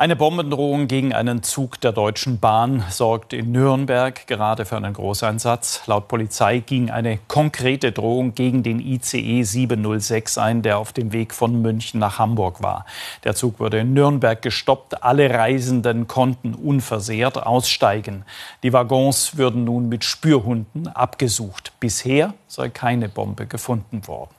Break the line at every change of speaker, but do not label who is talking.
Eine Bombendrohung gegen einen Zug der Deutschen Bahn sorgt in Nürnberg gerade für einen Großeinsatz. Laut Polizei ging eine konkrete Drohung gegen den ICE 706 ein, der auf dem Weg von München nach Hamburg war. Der Zug wurde in Nürnberg gestoppt. Alle Reisenden konnten unversehrt aussteigen. Die Waggons würden nun mit Spürhunden abgesucht. Bisher sei keine Bombe gefunden worden.